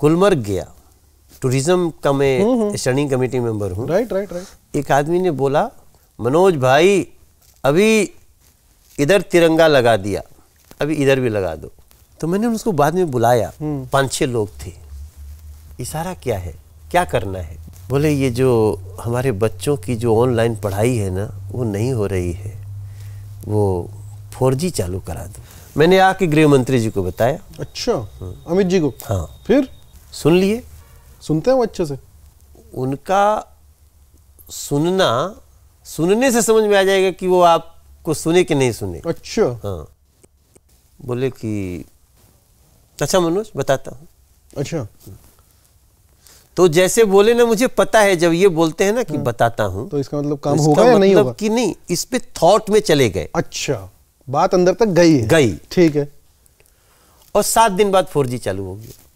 गुलमर्ग गया टूरिज्म का मैं hmm, hmm. Standing committee member हूँ राइट राइट राइट एक आदमी ने बोला मनोज भाई अभी इधर तिरंगा लगा दिया अभी इधर भी लगा दो तो मैंने उसको बाद में बुलाया हम्म। पाँच छः लोग थे इशारा क्या है क्या करना है बोले ये जो हमारे बच्चों की जो ऑनलाइन पढ़ाई है ना वो नहीं हो रही है वो फोर चालू करा दो मैंने आके गृह मंत्री जी को बताया अच्छा हाँ। अमित जी को हाँ फिर सुन लिए सुनते हैं वो अच्छे से उनका सुनना सुनने से समझ में आ जाएगा कि वो आपको सुने कि नहीं सुने अच्छा हाँ बोले कि अच्छा मनोज बताता हूँ अच्छा तो जैसे बोले ना मुझे पता है जब ये बोलते हैं ना कि हाँ। बताता हूँ तो इसका मतलब काम तो होगा या मतलब नहीं होगा कि नहीं इस पे थॉट में चले गए अच्छा बात अंदर तक गई है गई ठीक है और सात दिन बाद फोर चालू हो गया